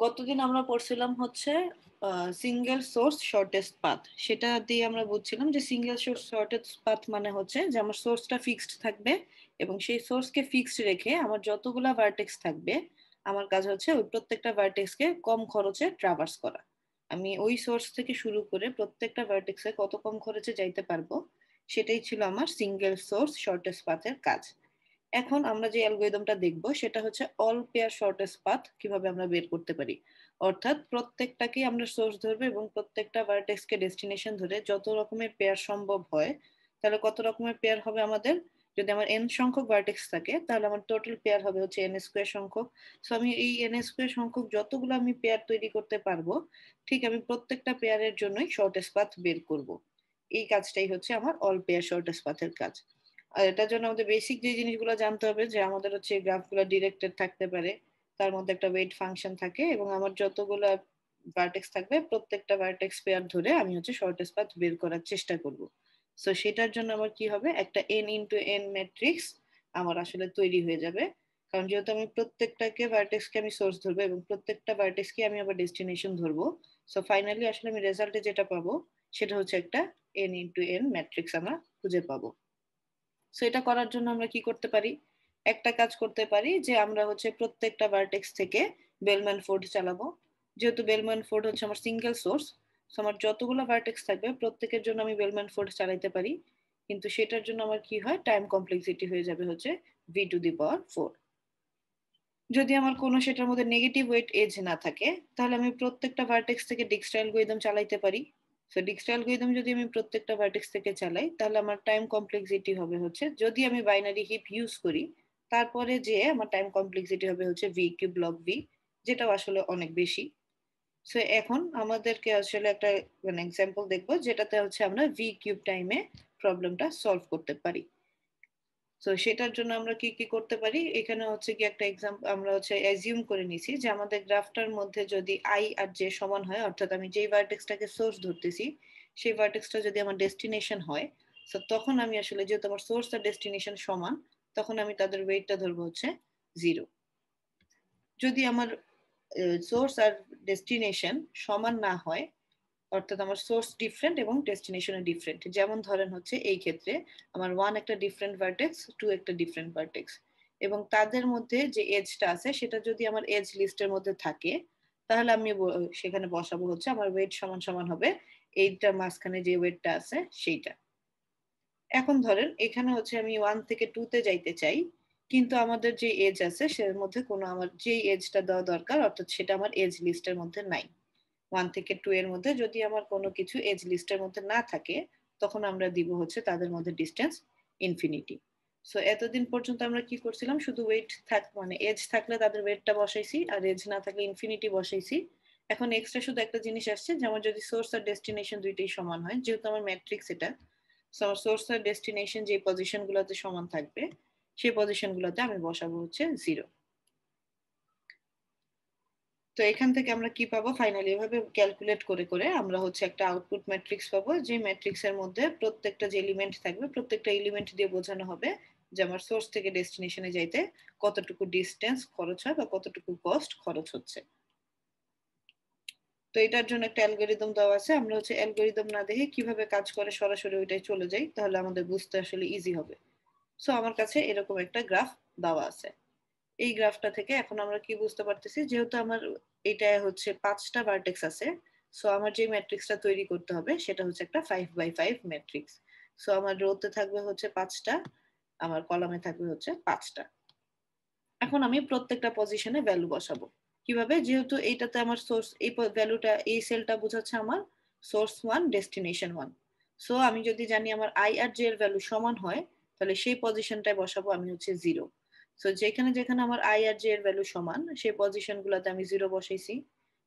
গতদিন আমরা পড়ছিলাম হচ্ছে সিঙ্গেল সোর্স শর্টেস্ট পাথ সেটা দিয়ে আমরা বুঝছিলাম যে সিঙ্গেল সোর্স শর্টেস্ট পাথ মানে হচ্ছে যে আমার সোর্সটা ফিক্সড থাকবে এবং সেই সোর্সকে ফিক্সড রেখে আমার যতগুলা ভার্টেক্স থাকবে আমার কাজ হচ্ছে ওই প্রত্যেকটা ভার্টেক্সকে কম খরচে ট্রাভার্স করা আমি ওই সোর্স থেকে শুরু করে প্রত্যেকটা ভার্টেক্সে কত কম খরচে যাইতে পারবো সেটাই ছিল আমার সিঙ্গেল সোর্স শর্টেস্ট পাথের কাজ এখন আমরা যে অ্যালগোরিদমটা দেখব সেটা হচ্ছে অল পেয়ার শর্টেস্ট পাথ কিভাবে আমরা বের করতে পারি অর্থাৎ প্রত্যেকটাকে আমরা সোর্স ধরবো এবং প্রত্যেকটা ভার্টেক্সকে ডেস্টিনেশন ধরে যত রকমের পেয়ার সম্ভব হয় তাহলে কত রকমের পেয়ার হবে আমাদের যদি আমার এন সংখ্যক ভার্টেক্স থাকে তাহলে আমার টোটাল পেয়ার হবে হচ্ছে এন স্কোয়ার সংখ্যক সো আমি এই এন স্কোয়ার সংখ্যক যতগুলো আমি পেয়ার তৈরি করতে পারবো ঠিক আমি প্রত্যেকটা পেয়ারের জন্যই শর্টেস্ট পাথ বের করব এই কাজটাই হচ্ছে আমার অল পেয়ার শর্টেস্ট পাথের কাজ আর এটার জন্য আমাদের বেসিক যে জিনিসগুলো জানতে হবে যে আমাদের হচ্ছে গ্রাফগুলো ডিরেক্টেড থাকতে পারে তার মধ্যে একটা ওয়েট ফাংশন থাকে এবং আমার যতগুলো ভার্টেক্স থাকবে প্রত্যেকটা ভার্টেক্স পেয়ার ধরে আমি হচ্ছে শর্টেস্ট পাথ বের করার চেষ্টা করব সো সেটার জন্য আমার কি হবে একটা এন ইনটু এন ম্যাট্রিক্স আমার আসলে তৈরি হয়ে যাবে কারণ যেহেতু আমি প্রত্যেকটাকে ভার্টেক্সকে আমি সোর্স ধরবো এবং প্রত্যেকটা ভার্টেক্সকে আমি আবার ডেস্টিনেশন ধরবো সো ফাইনালি আসলে আমি রেজাল্টে যেটা পাবো সেটা হচ্ছে একটা এন ইনটু এন ম্যাট্রিক্স আমরা খুঁজে পাবো সো এটা করার জন্য আমরা কি করতে পারি একটা কাজ করতে পারি যে আমরা হচ্ছে প্রত্যেকটা ভার্টেক্স থেকে বেলম্যান ফোর্ড চালাবো যেহেতু বেলম্যান ফোর্ড হচ্ছে আমার সিঙ্গেল সোর্স আমার যতগুলো ভার্টেক্স থাকবে প্রত্যেকের জন্য আমি বেলম্যান ফোর্ড চালাতে পারি কিন্তু সেটার জন্য আমার কি হয় টাইম কমপ্লেক্সিটি হয়ে যাবে হচ্ছে V to the power four যদি আমার কোনো সেটার মধ্যে নেগেটিভ ওয়েট এজ না থাকে তাহলে আমি প্রত্যেকটা ভার্টেক্স থেকে ডিক্সটাইল গোয়েদম চালাইতে পারি সো ডিক্সট অ্যালগোরিদম যদি আমি প্রত্যেকটা ভার্টেক্স থেকে চালাই তাহলে আমার টাইম কমপ্লেক্সিটি হবে হচ্ছে যদি আমি বাইনারি হিপ ইউজ করি তারপরে যে আমার টাইম কমপ্লেক্সিটি হবে হচ্ছে ভি কিউ ব্লক ভি যেটাও আসলে অনেক বেশি সো এখন আমাদেরকে আসলে একটা মানে এক্সাম্পল দেখবো যেটাতে হচ্ছে আমরা ভি কিউব টাইমে প্রবলেমটা সলভ করতে পারি তো সেটার জন্য আমরা কি কি করতে পারি এখানে হচ্ছে কি একটা এক্সাম্পল আমরা হচ্ছে অ্যাজিউম করে নিছি যে আমাদের গ্রাফটার মধ্যে যদি আই আর জে সমান হয় অর্থাৎ আমি যেই ভার্টেক্সটাকে সোর্স ধরতেছি সেই ভার্টেক্সটা যদি আমার ডেস্টিনেশন হয় সো তখন আমি আসলে যেহেতু আমার সোর্স আর ডেস্টিনেশন সমান তখন আমি তাদের ওয়েটটা ধরবো হচ্ছে জিরো যদি আমার সোর্স আর ডেস্টিনেশন সমান না হয় অর্থাৎ আমার সোর্স ডিফারেন্ট এবং ডেস্টিনেশনও ডিফারেন্ট যেমন ধরেন হচ্ছে এই ক্ষেত্রে আমার ওয়ান একটা ডিফারেন্ট ভার্টেক্স টু একটা ডিফারেন্ট ভার্টেক্স এবং তাদের মধ্যে যে এজটা আছে সেটা যদি আমার এজ লিস্টের মধ্যে থাকে তাহলে আমি সেখানে বসাবো হচ্ছে আমার ওয়েট সমান সমান হবে এইটার মাঝখানে যে ওয়েটটা আছে সেইটা এখন ধরেন এখানে হচ্ছে আমি ওয়ান থেকে টু তে যাইতে চাই কিন্তু আমাদের যে এজ আছে সেটার মধ্যে কোনো আমার যেই এজটা দেওয়া দরকার অর্থাৎ সেটা আমার এজ লিস্টের মধ্যে নাই ওয়ান থেকে টু এর মধ্যে যদি আমার কোনো কিছু এজ লিস্টের মধ্যে না থাকে তখন আমরা দিব হচ্ছে তাদের মধ্যে ডিস্টেন্স ইনফিনিটি সো এতদিন পর্যন্ত আমরা কি করছিলাম শুধু ওয়েট থাক মানে এজ থাকলে তাদের ওয়েটটা বসাইছি আর এজ না থাকলে ইনফিনিটি বসাইছি এখন এক্সট্রা শুধু একটা জিনিস আসছে যেমন যদি সোর্স আর ডেস্টিনেশন দুইটাই সমান হয় যেহেতু আমার ম্যাট্রিক্স এটা সোর্স আর ডেস্টিনেশন যে পজিশনগুলোতে সমান থাকবে সেই পজিশনগুলোতে আমি বসাবো হচ্ছে জিরো তো এখান থেকে আমরা কি পাবো ফাইনালি এভাবে ক্যালকুলেট করে করে আমরা হচ্ছে একটা আউটপুট ম্যাট্রিক্স পাবো যে ম্যাট্রিক্সের মধ্যে প্রত্যেকটা যে এলিমেন্ট থাকবে প্রত্যেকটা এলিমেন্ট দিয়ে বোঝানো হবে যে আমার সোর্স থেকে ডেস্টিনেশনে যাইতে কতটুকু ডিস্টেন্স খরচ হয় বা কতটুকু কস্ট খরচ হচ্ছে তো এটার জন্য একটা অ্যালগোরিদম দেওয়া আছে আমরা হচ্ছে অ্যালগোরিদম না দেখে কিভাবে কাজ করে সরাসরি ওইটাই চলে যাই তাহলে আমাদের বুঝতে আসলে ইজি হবে সো আমার কাছে এরকম একটা গ্রাফ দেওয়া আছে এই গ্রাফটা থেকে এখন আমরা কি বুঝতে পারতেছি যেহেতু আমার এটা হচ্ছে পাঁচটা ভার্টেক্স আছে সো আমার যে ম্যাট্রিক্সটা তৈরি করতে হবে সেটা হচ্ছে একটা five by five matrix so আমার রোতে থাকবে হচ্ছে পাঁচটা আমার কলামে থাকবে হচ্ছে পাঁচটা এখন আমি প্রত্যেকটা পজিশনে ভ্যালু বসাবো কিভাবে যেহেতু এইটাতে আমার সোর্স এই ভ্যালুটা এই সেলটা বোঝাচ্ছে আমার source one destination one so আমি যদি জানি আমার আই আর জে এর ভ্যালু সমান হয় তাহলে সেই পজিশনটায় বসাবো আমি হচ্ছে জিরো সো যেখানে যেখানে আমার আই আর জে এর ভ্যালু সমান সেই পজিশন গুলোতে আমি জিরো বসাইছি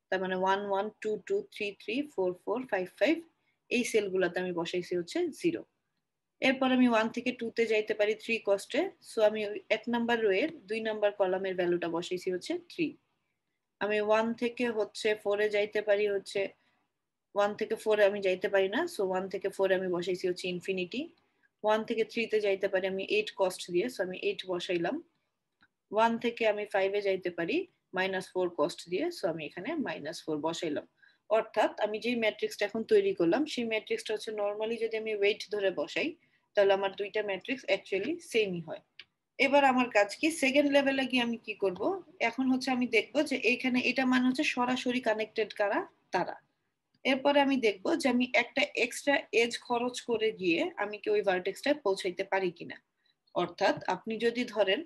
তার মানে one one two two three three four four five five এই সেল গুলাতে আমি বসাইছি হচ্ছে জিরো এরপর আমি ওয়ান থেকে টুতে যাইতে পারি থ্রি কস্টে সো আমি এক নাম্বার এর দুই নাম্বার কলামের ভ্যালুটা বসাইছি হচ্ছে থ্রি আমি ওয়ান থেকে হচ্ছে ফোরে যাইতে পারি হচ্ছে ওয়ান থেকে ফোরে আমি যাইতে পারি না সো ওয়ান থেকে ফোরে আমি বসাইছি হচ্ছে ইনফিনিটি ওয়ান থেকে থ্রিতে যাইতে পারি আমি এইট কস্ট দিয়ে সো আমি এইট বসাইলাম ওয়ান থেকে আমি ফাইভে যাইতে পারি মাইনাস ফোর কস্ট দিয়ে সো আমি এখানে মাইনাস ফোর বসাইলাম অর্থাৎ আমি যে ম্যাট্রিক্সটা এখন তৈরি করলাম সেই ম্যাট্রিক্সটা হচ্ছে নর্মালি যদি আমি ওয়েট ধরে বসাই তাহলে আমার দুইটা ম্যাট্রিক্স অ্যাকচুয়ালি সেমই হয় এবার আমার কাজ কি সেকেন্ড লেভেলে গিয়ে আমি কি করব এখন হচ্ছে আমি দেখব যে এইখানে এটা মানে হচ্ছে সরাসরি কানেক্টেড কারা তারা এরপরে আমি দেখব যে আমি একটা এক্সট্রা এজ খরচ করে গিয়ে আমি কি ওই ভার্টেক্সটায় পৌঁছাইতে পারি কিনা অর্থাৎ আপনি যদি ধরেন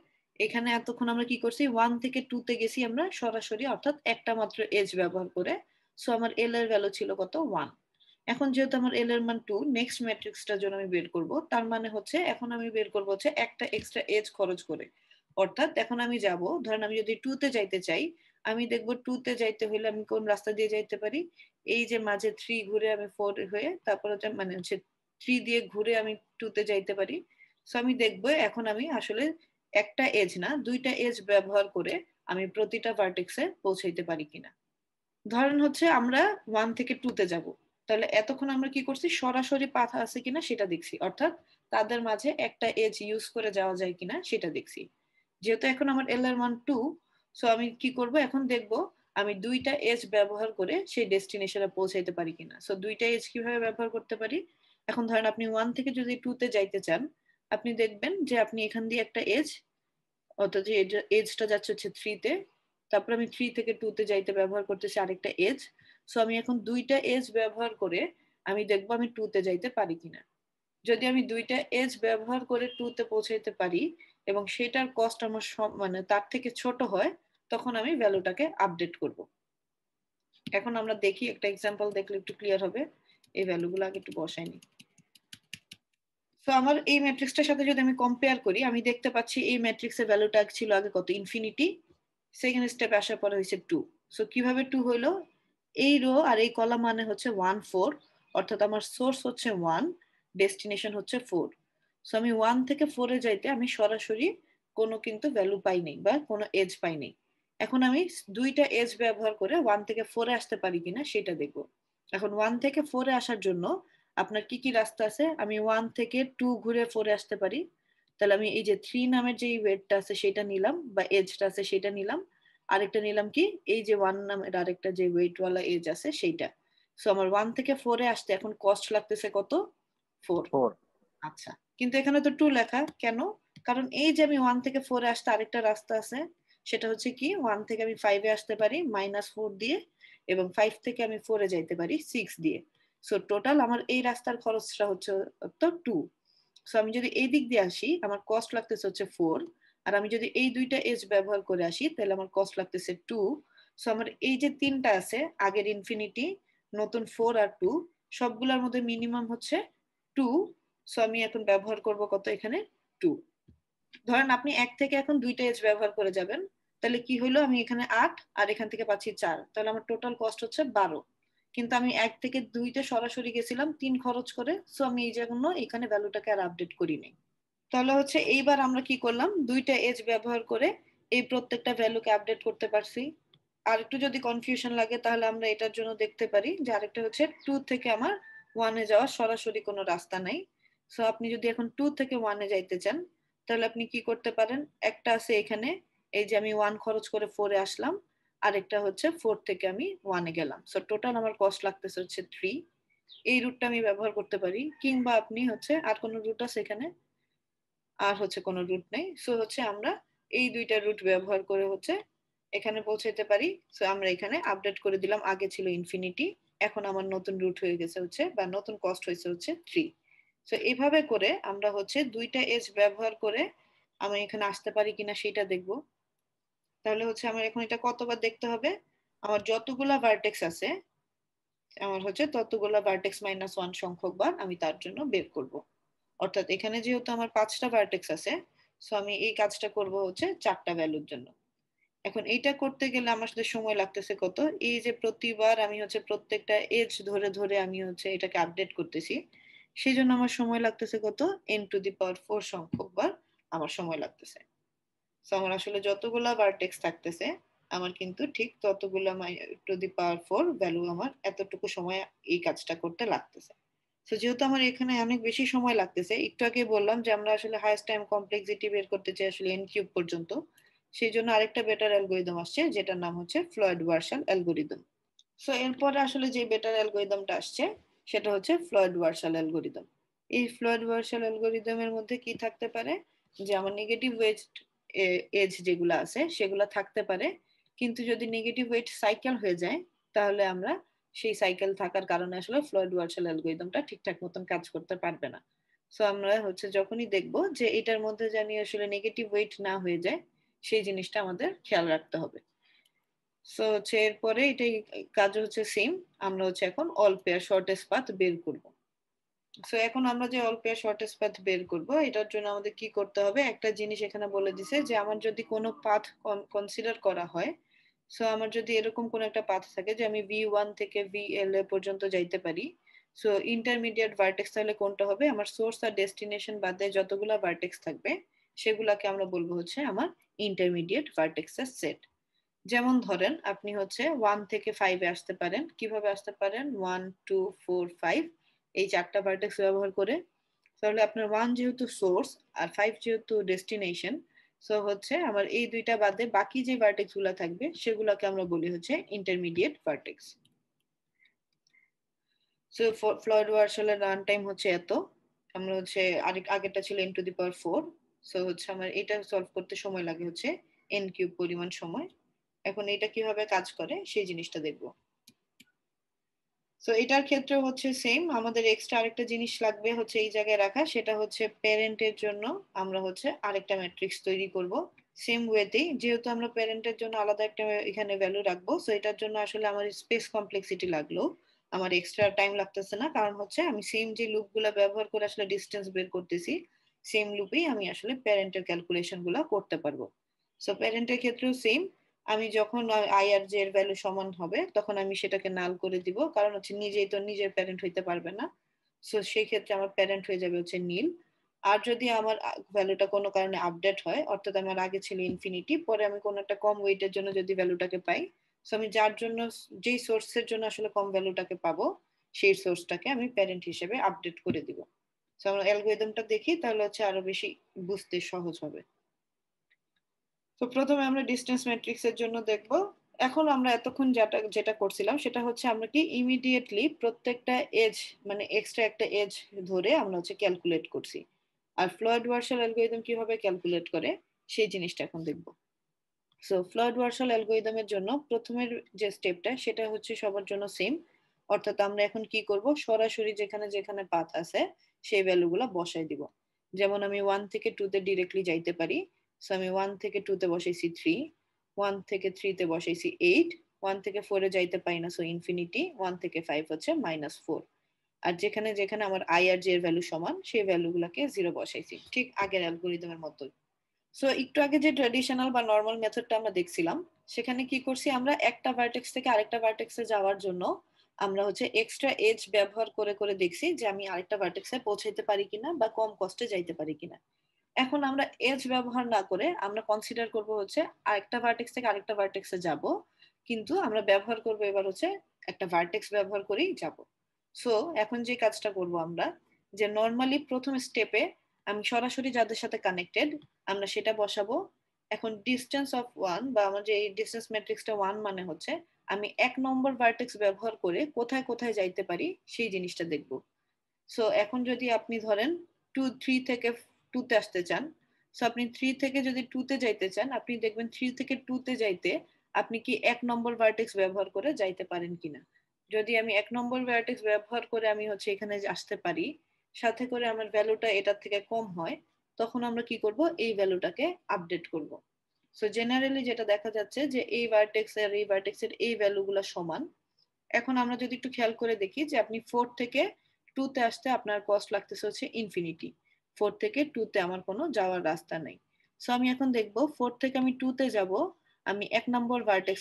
এখানে এতক্ষণ আমরা কি করছি ওয়ান থেকে টু তে গেছি আমরা সরাসরি অর্থাৎ একটা মাত্র এজ ব্যবহার করে সো আমার এল এর ভ্যালু ছিল কত ওয়ান এখন যেহেতু আমার এল এর মান টু নেক্সট ম্যাট্রিক্সটার জন্য আমি বের করব তার মানে হচ্ছে এখন আমি বের করবো হচ্ছে একটা এক্সট্রা এজ খরচ করে অর্থাৎ এখন আমি যাব ধরেন আমি যদি টু তে যাইতে চাই আমি দেখব টু তে যাইতে হলে আমি কোন রাস্তা দিয়ে যাইতে পারি এই যে মাঝে থ্রি ঘুরে আমি ফোর হয়ে তারপর হচ্ছে মানে হচ্ছে থ্রি দিয়ে ঘুরে আমি টু তে যাইতে পারি সো আমি দেখবো এখন আমি আসলে একটা এজ না দুইটা এজ ব্যবহার করে আমি প্রতিটা ভার্টেক্সে পৌঁছাইতে পারি কিনা ধরেন হচ্ছে আমরা ওয়ান থেকে টুতে যাব তাহলে এতক্ষণ আমরা কি করছি সরাসরি পাথ আছে কিনা সেটা দেখছি অর্থাৎ তাদের মাঝে একটা এজ ইউজ করে যাওয়া যায় কিনা সেটা দেখছি যেহেতু এখন আমার এল আর ওয়ান টু সো আমি কি করব এখন দেখব আমি দুইটা এজ ব্যবহার করে সেই ডেস্টিনেশনে পৌঁছাইতে পারি কিনা সো দুইটা এজ কিভাবে ব্যবহার করতে পারি এখন ধরেন আপনি ওয়ান থেকে যদি টুতে যাইতে চান আপনি দেখবেন যে আপনি এখান দিয়ে একটা এজ অর্থাৎ যে এজটা যাচ্ছে হচ্ছে থ্রিতে তারপর আমি থ্রি থেকে টুতে যাইতে ব্যবহার করতেছি আরেকটা এজ সো আমি এখন দুইটা এজ ব্যবহার করে আমি দেখবো আমি টুতে যাইতে পারি কিনা যদি আমি দুইটা এজ ব্যবহার করে টুতে পৌঁছাইতে পারি এবং সেটার কস্ট আমার মানে তার থেকে ছোট হয় তখন আমি ভ্যালুটাকে আপডেট করব এখন আমরা দেখি একটা এক্সাম্পল দেখলে একটু ক্লিয়ার হবে এই ভ্যালুগুলো আগে একটু নিই তো আমার এই ম্যাট্রিক্সটার সাথে যদি আমি কম্পেয়ার করি আমি দেখতে পাচ্ছি এই ম্যাট্রিক্সের ভ্যালু ট্যাগ ছিল আগে কত ইনফিনিটি সেকেন্ড স্টেপ আসার পরে হয়েছে টু সো কিভাবে টু হইলো এই রো আর এই কলাম মানে হচ্ছে ওয়ান ফোর অর্থাৎ আমার সোর্স হচ্ছে ওয়ান ডেস্টিনেশন হচ্ছে ফোর সো আমি ওয়ান থেকে ফোরে যাইতে আমি সরাসরি কোনো কিন্তু ভ্যালু পাইনি বা কোনো এজ পাইনি এখন আমি দুইটা এজ ব্যবহার করে ওয়ান থেকে ফোরে আসতে পারি কিনা সেটা দেখব এখন ওয়ান থেকে ফোরে আসার জন্য আপনার কি কি রাস্তা আছে আমি ওয়ান থেকে টু ঘুরে ফোরে আসতে পারি তাহলে আমি এই যে থ্রি নামের যে ওয়েটটা আছে সেটা নিলাম বা এজটা আছে সেটা নিলাম আরেকটা নিলাম কি এই যে ওয়ান নামের আরেকটা যে ওয়েটওয়ালা এজ আছে সেইটা সো আমার ওয়ান থেকে ফোরে আসতে এখন কস্ট লাগতেছে কত ফোর আচ্ছা কিন্তু এখানে তো টু লেখা কেন কারণ এই যে আমি ওয়ান থেকে ফোরে আসতে আরেকটা রাস্তা আছে সেটা হচ্ছে কি ওয়ান থেকে আমি ফাইভে আসতে পারি মাইনাস ফোর দিয়ে এবং ফাইভ থেকে আমি ফোরে যাইতে পারি সিক্স দিয়ে সো টোটাল আমার এই রাস্তার খরচটা হচ্ছে তো টু সো আমি যদি এই দিক দিয়ে আসি আমার কস্ট লাগতেছে হচ্ছে ফোর আর আমি যদি এই দুইটা এজ ব্যবহার করে আসি তাহলে আমার কস্ট লাগতেছে টু সো আমার এই যে তিনটা আছে আগের ইনফিনিটি নতুন ফোর আর টু সবগুলোর মধ্যে মিনিমাম হচ্ছে টু সো আমি এখন ব্যবহার করব কত এখানে টু ধরেন আপনি এক থেকে এখন দুইটা এজ ব্যবহার করে যাবেন তাহলে কি হলো আমি এখানে আট আর এখান থেকে পাচ্ছি চার তাহলে আমার টোটাল কস্ট হচ্ছে বারো কিন্তু আমি এক থেকে দুইটা সরাসরি গেছিলাম তিন খরচ করে সো আমি এই জন্য এখানে ভ্যালুটাকে আর আপডেট করিনি তাহলে হচ্ছে এইবার আমরা কি করলাম দুইটা এজ ব্যবহার করে এই প্রত্যেকটা ভ্যালুকে আপডেট করতে পারছি আর একটু যদি কনফিউশন লাগে তাহলে আমরা এটার জন্য দেখতে পারি যে আরেকটা হচ্ছে টু থেকে আমার ওয়ানে যাওয়ার সরাসরি কোনো রাস্তা নাই সো আপনি যদি এখন টু থেকে ওয়ানে যাইতে চান তাহলে আপনি কি করতে পারেন একটা আছে এখানে এই যে আমি ওয়ান খরচ করে ফোরে আসলাম আরেকটা হচ্ছে ফোর থেকে আমি ওয়ানে গেলাম সো টোটাল আমার কস্ট লাগতেছে হচ্ছে থ্রি এই রুটটা আমি ব্যবহার করতে পারি কিংবা আপনি হচ্ছে আর কোনো রুট আছে এখানে আর হচ্ছে কোনো রুট নেই সো হচ্ছে আমরা এই দুইটা রুট ব্যবহার করে হচ্ছে এখানে পৌঁছাতে পারি সো আমরা এখানে আপডেট করে দিলাম আগে ছিল ইনফিনিটি এখন আমার নতুন রুট হয়ে গেছে হচ্ছে বা নতুন কস্ট হয়েছে হচ্ছে থ্রি সো এইভাবে করে আমরা হচ্ছে দুইটা এজ ব্যবহার করে আমি এখানে আসতে পারি কিনা সেটা দেখবো তাহলে হচ্ছে আমার এখন এটা কতবার দেখতে হবে আমার যতগুলা ভার্টেক্স আছে আমার হচ্ছে ততগুলা ভার্টেক্স মাইনাস ওয়ান সংখ্যক বার আমি তার জন্য বের করব অর্থাৎ এখানে যেহেতু আমার পাঁচটা ভার্টেক্স আছে সো আমি এই কাজটা করব হচ্ছে চারটা ভ্যালুর জন্য এখন এইটা করতে গেলে আমার সাথে সময় লাগতেছে কত এই যে প্রতিবার আমি হচ্ছে প্রত্যেকটা এজ ধরে ধরে আমি হচ্ছে এটাকে আপডেট করতেছি সেই জন্য আমার সময় লাগতেছে কত n to the power four সংখ্যক বার আমার সময় লাগতেছে সো আমার আসলে যতগুলা ভার্টেক্স থাকতেছে আমার কিন্তু ঠিক ততগুলো to the power four value আমার এতটুকু সময় এই কাজটা করতে লাগতেছে তো যেহেতু আমার এখানে অনেক বেশি সময় লাগতেছে একটু আগে বললাম যে আমরা আসলে হাইস্ট টাইম কমপ্লেক্সিটি বের করতে চাই আসলে এন কিউব পর্যন্ত সেই জন্য আরেকটা বেটার অ্যালগোরিদম আসছে যেটার নাম হচ্ছে ফ্লয়েড ওয়ার্সাল অ্যালগোরিদম সো এরপর আসলে যে বেটার অ্যালগোরিদমটা আসছে সেটা হচ্ছে ফ্লয়েড ওয়ার্সাল অ্যালগোরিদম এই ফ্লয়েড ওয়ার্সাল অ্যালগোরিদমের মধ্যে কি থাকতে পারে যে আমার নেগেটিভ ওয়েস্ট এজ যেগুলো আছে সেগুলো থাকতে পারে কিন্তু যদি নেগেটিভ ওয়েট সাইকেল হয়ে যায় তাহলে আমরা সেই সাইকেল থাকার কারণে আসলে ফ্লয়েড ওয়ার্সাল অ্যালগোরিদমটা ঠিকঠাক মতন কাজ করতে পারবে না সো আমরা হচ্ছে যখনই দেখব যে এটার মধ্যে জানি আসলে নেগেটিভ ওয়েট না হয়ে যায় সেই জিনিসটা আমাদের খেয়াল রাখতে হবে সো হচ্ছে এরপরে এটাই কাজ হচ্ছে সেম আমরা হচ্ছে এখন অল শর্টেজ শর্টেস্ট পাথ বের করবো সো এখন আমরা যে অল শর্টেজ শর্টেস্ট পাথ বের করব এটার জন্য আমাদের কি করতে হবে একটা জিনিস এখানে বলে দিছে যে আমার যদি কোনো পাথ কনসিডার করা হয় সো আমার যদি এরকম কোন একটা পাথ থাকে যে আমি ভি ওয়ান থেকে ভি এল এ পর্যন্ত যাইতে পারি সো ইন্টারমিডিয়েট ভার্টেক্স তাহলে কোনটা হবে আমার সোর্স আর ডেস্টিনেশন বাদে যতগুলা ভার্টেক্স থাকবে সেগুলাকে আমরা বলবো হচ্ছে আমার ইন্টারমিডিয়েট ভার্টেক্সের সেট যেমন ধরেন আপনি হচ্ছে ওয়ান থেকে ফাইভে আসতে পারেন কিভাবে আসতে পারেন ওয়ান টু ফোর ফাইভ এই চারটা ভার্টেক্স ব্যবহার করে তাহলে আপনার ওয়ান যেহেতু সোর্স আর ফাইভ যেহেতু ডেস্টিনেশন সো হচ্ছে আমার এই দুইটা বাদে বাকি যে ভার্টেক্স গুলা থাকবে সেগুলোকে আমরা বলি হচ্ছে ইন্টারমিডিয়েট ভার্টেক্স সো ফ্লয়েড ওয়ার্সেলের রান টাইম হচ্ছে এত আমরা হচ্ছে আরেক আগেরটা ছিল n to the power four so হচ্ছে আমার এটা সলভ করতে সময় লাগে হচ্ছে এন কিউব পরিমাণ সময় এখন এটা কিভাবে কাজ করে সেই জিনিসটা দেখবো সো এটার ক্ষেত্রে হচ্ছে সেম আমাদের এক্সট্রা আরেকটা জিনিস লাগবে হচ্ছে এই জায়গায় রাখা সেটা হচ্ছে প্যারেন্টের জন্য আমরা হচ্ছে আরেকটা ম্যাট্রিক্স তৈরি করব সেম ওয়েতেই যেহেতু আমরা প্যারেন্টের জন্য আলাদা একটা এখানে ভ্যালু রাখবো সো এটার জন্য আসলে আমার স্পেস কমপ্লেক্সিটি লাগলো আমার এক্সট্রা টাইম লাগতেছে না কারণ হচ্ছে আমি সেম যে লুপগুলো ব্যবহার করে আসলে ডিস্টেন্স বের করতেছি সেম লুপেই আমি আসলে প্যারেন্টের ক্যালকুলেশনগুলো করতে পারবো সো প্যারেন্টের ক্ষেত্রেও সেম আমি যখন আইআর জে এর ভ্যালু সমান হবে তখন আমি সেটাকে নাল করে দিব কারণ হচ্ছে নিজেই তো নিজের প্যারেন্ট হইতে পারবে না সো সেই ক্ষেত্রে আমার প্যারেন্ট হয়ে যাবে হচ্ছে নীল আর যদি আমার ভ্যালুটা কোনো কারণে আপডেট হয় অর্থাৎ আমার আগে ছিল ইনফিনিটি পরে আমি কোনো একটা কম ওয়েটের জন্য যদি ভ্যালুটাকে পাই সো আমি যার জন্য যেই সোর্সের জন্য আসলে কম ভ্যালুটাকে পাবো সেই সোর্সটাকে আমি প্যারেন্ট হিসেবে আপডেট করে দিব সো আমরা অ্যালগোরিদমটা দেখি তাহলে হচ্ছে আরো বেশি বুঝতে সহজ হবে তো প্রথমে আমরা ডিস্টেন্স এর জন্য দেখব এখন আমরা এতক্ষণ যেটা যেটা করছিলাম সেটা হচ্ছে আমরা কি ইমিডিয়েটলি প্রত্যেকটা এজ মানে এক্সট্রা একটা এজ ধরে আমরা হচ্ছে ক্যালকুলেট করছি আর ফ্লয়েড ওয়ার্সাল অ্যালগোরিদম কিভাবে ক্যালকুলেট করে সেই জিনিসটা এখন দেখব সো ফ্লয়েড ওয়ার্সাল অ্যালগোরিদমের জন্য প্রথমের যে স্টেপটা সেটা হচ্ছে সবার জন্য সেম অর্থাৎ আমরা এখন কি করব সরাসরি যেখানে যেখানে পাথ আছে সেই ভ্যালুগুলো বসাই দিব যেমন আমি ওয়ান থেকে টু তে ডিরেক্টলি যাইতে পারি সো আমি ওয়ান থেকে টুতে বসাইছি থ্রি ওয়ান থেকে থ্রিতে বসাইছি এইট ওয়ান থেকে ফোরে যাইতে পারি না সো ইনফিনিটি ওয়ান থেকে ফাইভ হচ্ছে মাইনাস ফোর আর যেখানে যেখানে আমার আই আর জে এর ভ্যালু সমান সেই ভ্যালুগুলোকে জিরো বসাইছি ঠিক আগের অ্যালগোরিদমের মতোই সো একটু আগে যে ট্র্যাডিশনাল বা নর্মাল মেথডটা আমরা দেখছিলাম সেখানে কি করছি আমরা একটা ভার্টেক্স থেকে আরেকটা ভার্টেক্সে যাওয়ার জন্য আমরা হচ্ছে এক্সট্রা এজ ব্যবহার করে করে দেখছি যে আমি আরেকটা ভার্টেক্সে পৌঁছাইতে পারি কিনা বা কম কষ্টে যাইতে পারি কিনা এখন আমরা এজ ব্যবহার না করে আমরা কনসিডার করব হচ্ছে আরেকটা ভার্টেক্স থেকে আরেকটা ভার্টেক্সে যাব কিন্তু আমরা ব্যবহার করব এবার হচ্ছে একটা ভার্টেক্স ব্যবহার করেই যাব সো এখন যে কাজটা করব আমরা যে নর্মালি প্রথম স্টেপে আমি সরাসরি যাদের সাথে কানেক্টেড আমরা সেটা বসাবো এখন ডিস্টেন্স অফ ওয়ান বা আমার যে এই ডিস্টেন্স ম্যাট্রিক্সটা ওয়ান মানে হচ্ছে আমি এক নম্বর ভার্টেক্স ব্যবহার করে কোথায় কোথায় যাইতে পারি সেই জিনিসটা দেখব সো এখন যদি আপনি ধরেন টু থ্রি থেকে টুতে আসতে চান সো আপনি থ্রি থেকে যদি টুতে যাইতে চান আপনি দেখবেন থ্রি থেকে টুতে যাইতে আপনি কি এক নম্বর ভার্টেক্স ব্যবহার করে যাইতে পারেন কিনা যদি আমি এক নম্বর ভার্টেক্স ব্যবহার করে আমি হচ্ছে এখানে আসতে পারি সাথে করে আমার ভ্যালুটা এটার থেকে কম হয় তখন আমরা কি করব এই ভ্যালুটাকে আপডেট করব সো জেনারেলি যেটা দেখা যাচ্ছে যে এই ভার্টেক্স আর এই এর এই ভ্যালুগুলো সমান এখন আমরা যদি একটু খেয়াল করে দেখি যে আপনি ফোর থেকে টুতে আসতে আপনার কস্ট লাগতেছে হচ্ছে ইনফিনিটি ফোর থেকে টুতে আমার কোনো যাওয়ার রাস্তা নেই সো আমি এখন দেখব ফোর থেকে আমি টুতে যাব আমি এক নম্বর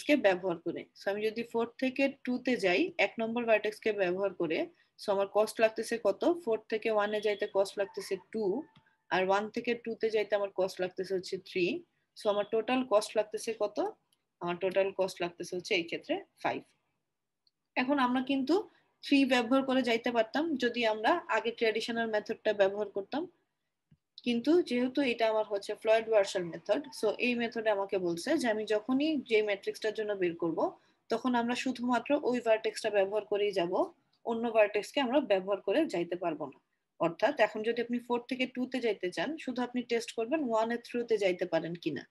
কে ব্যবহার করে সো আমি যদি ফোর থেকে টুতে যাই এক নম্বর কে ব্যবহার করে সো আমার কস্ট লাগতেছে কত ফোর থেকে ওয়ানে যাইতে কস্ট লাগতেছে টু আর ওয়ান থেকে টুতে যাইতে আমার কস্ট লাগতেছে হচ্ছে থ্রি সো আমার টোটাল কস্ট লাগতেছে কত আমার টোটাল কস্ট লাগতেছে হচ্ছে এই ক্ষেত্রে ফাইভ এখন আমরা কিন্তু থ্রি ব্যবহার করে যাইতে পারতাম যদি আমরা আগে ট্র্যাডিশনাল মেথডটা ব্যবহার করতাম কিন্তু যেহেতু এটা আমার হচ্ছে ফ্লয়েড ওয়ার্সাল মেথড সো এই মেথডে আমাকে বলছে যে আমি যখনই যে ম্যাট্রিক্সটার জন্য বের করব তখন আমরা শুধুমাত্র ওই ভার্টেক্সটা ব্যবহার করেই যাব অন্য ভার্টেক্সকে আমরা ব্যবহার করে যাইতে পারবো না অর্থাৎ এখন যদি আপনি ফোর থেকে টু তে যাইতে চান শুধু আপনি টেস্ট করবেন ওয়ান এর থ্রুতে যাইতে পারেন কিনা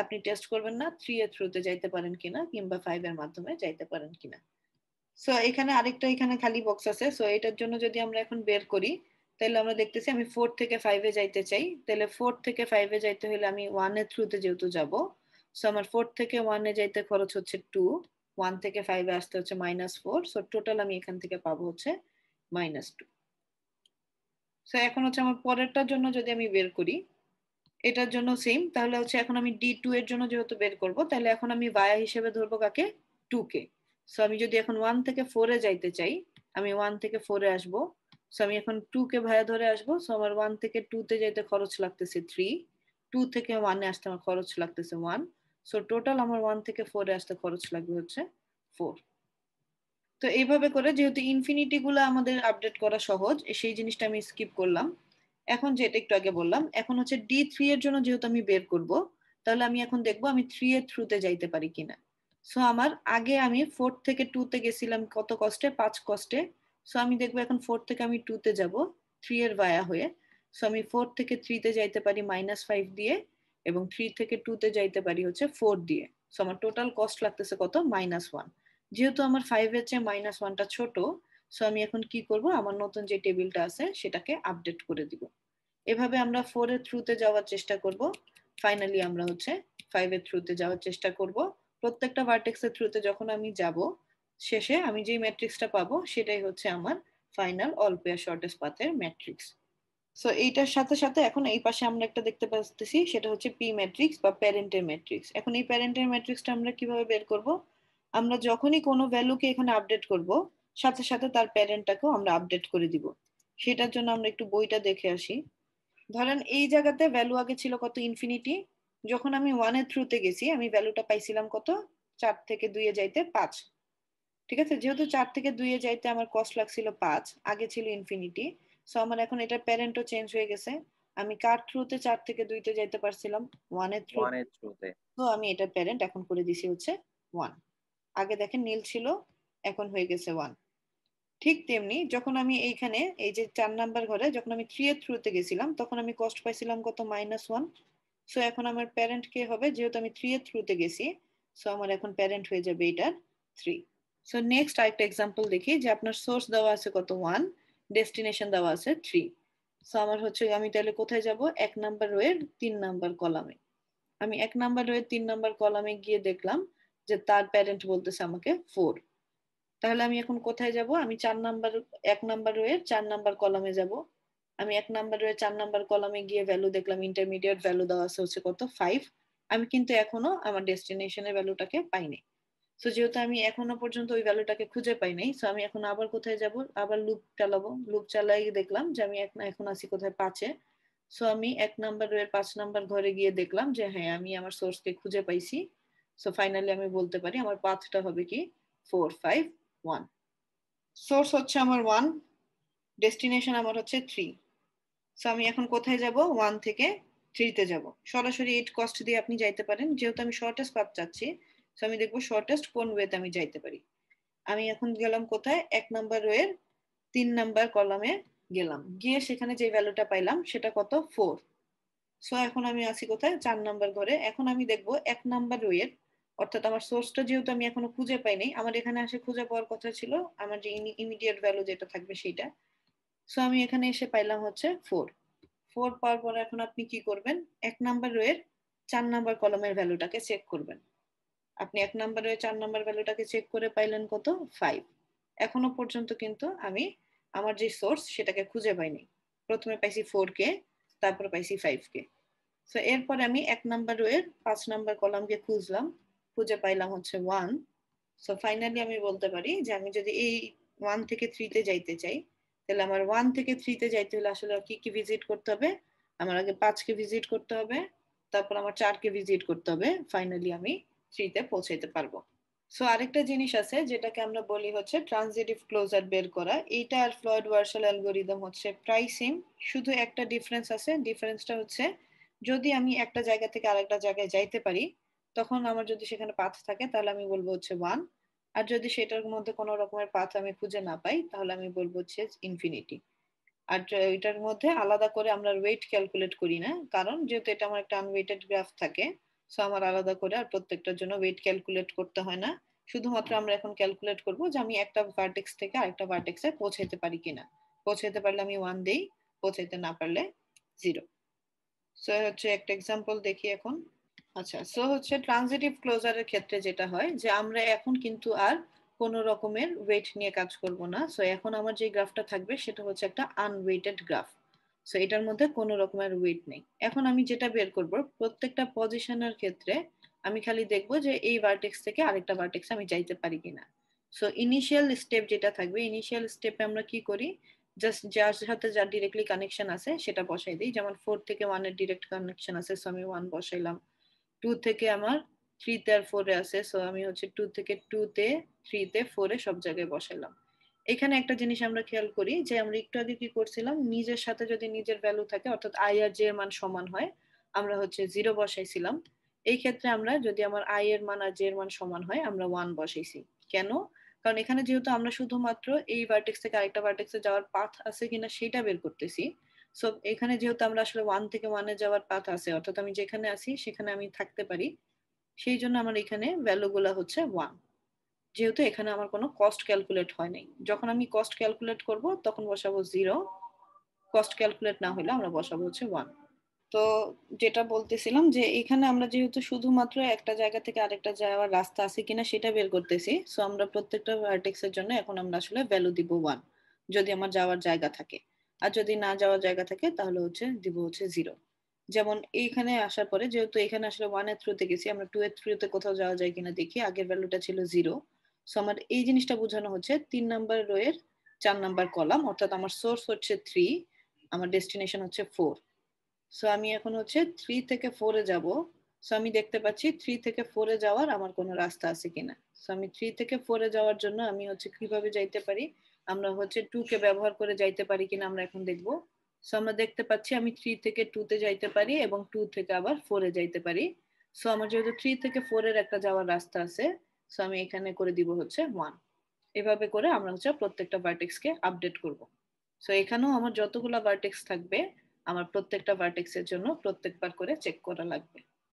আপনি টেস্ট করবেন না থ্রি এর থ্রুতে যাইতে পারেন কিনা কিংবা ফাইভ এর মাধ্যমে যাইতে পারেন কিনা সো এখানে আরেকটা এখানে খালি বক্স আছে সো এটার জন্য যদি আমরা এখন বের করি তাহলে আমরা দেখতেছি আমি ফোর থেকে ফাইভে যাইতে চাই তাহলে ফোর থেকে ফাইভে যাইতে হলে আমি ওয়ানের থ্রুতে যেহেতু যাবো সো আমার ফোর থেকে ওয়ানে যাইতে খরচ হচ্ছে টু ওয়ান থেকে ফাইভে আসতে হচ্ছে মাইনাস ফোর সো টোটাল আমি এখান থেকে পাবো হচ্ছে মাইনাস টু সো এখন হচ্ছে আমার পরেরটার জন্য যদি আমি বের করি এটার জন্য সেম তাহলে হচ্ছে এখন আমি ডি টু এর জন্য যেহেতু বের করব তাহলে এখন আমি ভায়া হিসেবে ধরবো কাকে টু কে সো আমি যদি এখন ওয়ান থেকে ফোরে যাইতে চাই আমি ওয়ান থেকে ফোরে আসবো সো আমি এখন টু কে ভাইয়া ধরে আসবো সো আমার ওয়ান থেকে টু তে যেতে খরচ লাগতেছে থ্রি টু থেকে ওয়ানে আসতে আমার খরচ লাগতেছে ওয়ান সো টোটাল আমার ওয়ান থেকে ফোরে আসতে খরচ লাগবে হচ্ছে ফোর তো এইভাবে করে যেহেতু ইনফিনিটি গুলো আমাদের আপডেট করা সহজ সেই জিনিসটা আমি স্কিপ করলাম এখন যেটা একটু আগে বললাম এখন হচ্ছে ডি থ্রি এর জন্য যেহেতু আমি বের করব তাহলে আমি এখন দেখবো আমি থ্রি এর থ্রুতে যাইতে পারি কিনা সো আমার আগে আমি ফোর থেকে টু তে গেছিলাম কত কষ্টে পাঁচ কষ্টে সো আমি দেখবো এখন ফোর থেকে আমি টুতে যাবো থ্রি এর ভায়া হয়ে সো আমি ফোর থেকে থ্রিতে যাইতে পারি মাইনাস ফাইভ দিয়ে এবং থ্রি থেকে টু তে যাইতে পারি হচ্ছে ফোর দিয়ে সো আমার টোটাল কস্ট লাগতেছে কত মাইনাস ওয়ান যেহেতু আমার ফাইভের চেয়ে মাইনাস ওয়ানটা ছোট সো আমি এখন কি করব আমার নতুন যে টেবিলটা আছে সেটাকে আপডেট করে দিব এভাবে আমরা ফোরের থ্রুতে যাওয়ার চেষ্টা করব ফাইনালি আমরা হচ্ছে ফাইভের থ্রুতে যাওয়ার চেষ্টা করব প্রত্যেকটা ভার্টেক্সের থ্রুতে যখন আমি যাব শেষে আমি যে ম্যাট্রিক্সটা পাবো সেটাই হচ্ছে আমার ফাইনাল অল পেয়ার শর্টেস্ট পাথের ম্যাট্রিক্স সো এইটার সাথে সাথে এখন এই পাশে আমরা একটা দেখতে পাচ্ছি সেটা হচ্ছে পি ম্যাট্রিক্স বা প্যারেন্টের ম্যাট্রিক্স এখন এই প্যারেন্টের ম্যাট্রিক্সটা আমরা কিভাবে বের করব আমরা যখনই কোনো ভ্যালুকে এখানে আপডেট করব সাথে সাথে তার প্যারেন্টটাকেও আমরা আপডেট করে দিব সেটার জন্য আমরা একটু বইটা দেখে আসি ধরেন এই জায়গাতে ভ্যালু আগে ছিল কত ইনফিনিটি যখন আমি ওয়ানের থ্রুতে গেছি আমি ভ্যালুটা পাইছিলাম কত চার থেকে দুইয়ে যাইতে পাঁচ ঠিক আছে যেহেতু চার থেকে দুইয়ে যাইতে আমার কস্ট লাগছিল পাঁচ আগে ছিল ইনফিনিটি সো আমার এখন এটা প্যারেন্টও চেঞ্জ হয়ে গেছে আমি কার থ্রুতে চার থেকে দুইতে যাইতে পারছিলাম এর থ্রুতে তো আমি এটা প্যারেন্ট এখন করে দিছি হচ্ছে ওয়ান আগে দেখেন নীল ছিল এখন হয়ে গেছে ওয়ান ঠিক তেমনি যখন আমি এইখানে এই যে চার নাম্বার ঘরে যখন আমি থ্রি এর থ্রুতে গেছিলাম তখন আমি কস্ট পাইছিলাম কত মাইনাস ওয়ান সো এখন আমার প্যারেন্ট কে হবে যেহেতু আমি থ্রি এর থ্রুতে গেছি সো আমার এখন প্যারেন্ট হয়ে যাবে এটার থ্রি সো নেক্সট আরেকটা এক্সাম্পল দেখি যে আপনার সোর্স দেওয়া আছে কত ওয়ান ডেস্টিনেশন দেওয়া আছে থ্রি সো আমার হচ্ছে আমি তাহলে কোথায় যাব এক নাম্বার রয়ের তিন নাম্বার কলামে আমি এক নাম্বার রয়ের তিন নাম্বার কলামে গিয়ে দেখলাম যে তার প্যারেন্ট বলতেছে আমাকে ফোর তাহলে আমি এখন কোথায় যাব আমি চার নাম্বার এক নাম্বার রয়ে চার নাম্বার কলামে যাব আমি এক নাম্বার রয়ে চার নাম্বার কলামে গিয়ে ভ্যালু দেখলাম ইন্টারমিডিয়েট ভ্যালু দেওয়া আছে হচ্ছে কত ফাইভ আমি কিন্তু এখনো আমার ডেস্টিনেশনের ভ্যালুটাকে পাইনি সো যেহেতু আমি এখনো পর্যন্ত ওই ভ্যালুটাকে খুঁজে পাই নাই সো আমি এখন আবার কোথায় যাব আবার লুপ চালাবো লুপ চালাই দেখলাম যে আমি এখন আছি কোথায় পাঁচে সো আমি এক নাম্বার এর পাঁচ নাম্বার ঘরে গিয়ে দেখলাম যে হ্যাঁ আমি আমার সোর্সকে খুঁজে পাইছি সো ফাইনালি আমি বলতে পারি আমার পাথটা হবে কি ফোর ফাইভ ওয়ান সোর্স হচ্ছে আমার ওয়ান ডেস্টিনেশন আমার হচ্ছে থ্রি সো আমি এখন কোথায় যাব ওয়ান থেকে থ্রিতে যাব সরাসরি এইট কস্ট দিয়ে আপনি যাইতে পারেন যেহেতু আমি শর্টেস্ট পাথ চাচ্ছি সো আমি দেখবো শর্টেস্ট কোন ওয়েতে আমি যাইতে পারি আমি এখন গেলাম কোথায় এক নাম্বার রোয়ের তিন নাম্বার কলামে গেলাম গিয়ে সেখানে যে ভ্যালুটা পাইলাম সেটা কত ফোর সো এখন আমি আছি কোথায় চার নাম্বার ঘরে এখন আমি দেখব এক নাম্বার রোয়ের অর্থাৎ আমার সোর্সটা যেহেতু আমি এখনো খুঁজে পাই নাই আমার এখানে আসে খুঁজে পাওয়ার কথা ছিল আমার যে ইমিডিয়েট ভ্যালু যেটা থাকবে সেটা সো আমি এখানে এসে পাইলাম হচ্ছে ফোর ফোর পাওয়ার পর এখন আপনি কি করবেন এক নাম্বার রোয়ের চার নাম্বার কলমের ভ্যালুটাকে চেক করবেন আপনি এক নাম্বার ওই চার নাম্বার ভ্যালুটাকে চেক করে পাইলেন কত ফাইভ এখনো পর্যন্ত কিন্তু আমি আমার যে সোর্স সেটাকে খুঁজে পাইনি প্রথমে পাইছি ফোর কে তারপর পাইছি ফাইভ কে সো এরপর আমি এক নাম্বার ওয়ের পাঁচ নাম্বার কলামকে খুঁজলাম খুঁজে পাইলাম হচ্ছে ওয়ান সো ফাইনালি আমি বলতে পারি যে আমি যদি এই ওয়ান থেকে থ্রিতে যাইতে চাই তাহলে আমার ওয়ান থেকে থ্রিতে যাইতে হলে আসলে কি কি ভিজিট করতে হবে আমার আগে পাঁচকে ভিজিট করতে হবে তারপর আমার চারকে ভিজিট করতে হবে ফাইনালি আমি থ্রিতে পৌঁছাইতে পারবো সো আরেকটা জিনিস আছে যেটাকে আমরা বলি হচ্ছে ট্রানজিটিভ ক্লোজার বের করা এইটা আর ফ্লয়েড ওয়ার্সাল অ্যালগোরিদম হচ্ছে প্রায় সেম শুধু একটা ডিফারেন্স আছে ডিফারেন্সটা হচ্ছে যদি আমি একটা জায়গা থেকে আরেকটা জায়গায় যাইতে পারি তখন আমার যদি সেখানে পাথ থাকে তাহলে আমি বলবো হচ্ছে ওয়ান আর যদি সেটার মধ্যে কোনো রকমের পাথ আমি খুঁজে না পাই তাহলে আমি বলবো হচ্ছে ইনফিনিটি আর এটার মধ্যে আলাদা করে আমরা ওয়েট ক্যালকুলেট করি না কারণ যেহেতু এটা আমার একটা আনওয়েটেড গ্রাফ থাকে সো আমার আলাদা করে আর প্রত্যেকটার জন্য ওয়েট ক্যালকুলেট করতে হয় না শুধুমাত্র আমরা এখন ক্যালকুলেট করব যে আমি একটা ভার্টেক্স থেকে আরেকটা ভার্টেক্সে পৌঁছাইতে পারি কিনা পৌঁছাইতে পারলে আমি ওয়ান দিই পৌঁছাইতে না পারলে জিরো সো হচ্ছে একটা এক্সাম্পল দেখি এখন আচ্ছা সো হচ্ছে ট্রানজিটিভ ক্লোজারের ক্ষেত্রে যেটা হয় যে আমরা এখন কিন্তু আর কোনো রকমের ওয়েট নিয়ে কাজ করব না সো এখন আমার যে গ্রাফটা থাকবে সেটা হচ্ছে একটা আনওয়েটেড গ্রাফ সো এটার মধ্যে কোনো রকমের উইট নেই এখন আমি যেটা বের করব প্রত্যেকটা পজিশনের ক্ষেত্রে আমি খালি দেখব যে এই ভার্টেক্স থেকে আরেকটা ভার্টেক্স আমি যাইতে পারি কিনা সো ইনিশিয়াল স্টেপ যেটা থাকবে ইনিশিয়াল স্টেপে আমরা কি করি জাস্ট যার সাথে যার ডিরেক্টলি কানেকশন আছে সেটা বসাই দিই যেমন ফোর থেকে ওয়ানের ডিরেক্ট কানেকশন আছে সো আমি ওয়ান বসাইলাম টু থেকে আমার থ্রিতে আর ফোরে আছে সো আমি হচ্ছে টু থেকে টুতে থ্রিতে ফোরে সব জায়গায় বসাইলাম এখানে একটা জিনিস আমরা খেয়াল করি যে আমরা একটু আগে কি করছিলাম নিজের সাথে যদি নিজের ভ্যালু থাকে অর্থাৎ আই আর জে এর মান সমান হয় আমরা হচ্ছে জিরো বসাইছিলাম এই ক্ষেত্রে আমরা যদি আমার আই এর মান আর জে এর মান সমান হয় আমরা ওয়ান বসাইছি কেন কারণ এখানে যেহেতু আমরা শুধুমাত্র এই ভার্টেক্স থেকে আরেকটা ভার্টেক্সে যাওয়ার পাথ আছে কিনা সেটা বের করতেছি সো এখানে যেহেতু আমরা আসলে ওয়ান থেকে ওয়ানে যাওয়ার পাথ আছে অর্থাৎ আমি যেখানে আছি সেখানে আমি থাকতে পারি সেই জন্য আমার এখানে ভ্যালুগুলো হচ্ছে ওয়ান যেহেতু এখানে আমার কোনো কস্ট ক্যালকুলেট হয় নাই যখন আমি কস্ট ক্যালকুলেট করব তখন বসাবো জিরো কস্ট ক্যালকুলেট না হলে আমরা বসাবো হচ্ছে ওয়ান তো যেটা বলতেছিলাম যে এখানে আমরা যেহেতু শুধুমাত্র একটা জায়গা থেকে আরেকটা যাওয়ার রাস্তা আছে কিনা সেটা বের করতেছি সো আমরা প্রত্যেকটা ভার্টেক্সের জন্য এখন আমরা আসলে ভ্যালু দিব ওয়ান যদি আমার যাওয়ার জায়গা থাকে আর যদি না যাওয়ার জায়গা থাকে তাহলে হচ্ছে দিব হচ্ছে জিরো যেমন এইখানে আসার পরে যেহেতু এখানে আসলে ওয়ান এর থ্রুতে গেছি আমরা টু এর থ্রুতে কোথাও যাওয়া যায় কিনা দেখি আগের ভ্যালুটা ছিল জিরো সো আমার এই জিনিসটা বোঝানো হচ্ছে তিন নাম্বার রো এর চার নাম্বার কলাম অর্থাৎ আমার সোর্স হচ্ছে থ্রি আমার ডেস্টিনেশন হচ্ছে ফোর সো আমি এখন হচ্ছে থ্রি থেকে ফোরে যাব সো আমি দেখতে পাচ্ছি থ্রি থেকে ফোরে যাওয়ার আমার কোনো রাস্তা আছে কিনা সো আমি থ্রি থেকে ফোরে যাওয়ার জন্য আমি হচ্ছে কিভাবে যাইতে পারি আমরা হচ্ছে টু কে ব্যবহার করে যাইতে পারি কিনা আমরা এখন দেখব সো আমরা দেখতে পাচ্ছি আমি থ্রি থেকে টু তে যাইতে পারি এবং টু থেকে আবার ফোরে যাইতে পারি সো আমার যেহেতু থ্রি থেকে ফোরের একটা যাওয়ার রাস্তা আছে সো আমি এখানে করে দিব হচ্ছে ওয়ান এভাবে করে আমরা হচ্ছে প্রত্যেকটা ভার্টেক্সকে আপডেট করব সো এখানেও আমার যতগুলো ভার্টেক্স থাকবে আমার প্রত্যেকটা ভার্টেক্সের জন্য প্রত্যেকবার করে চেক করা লাগবে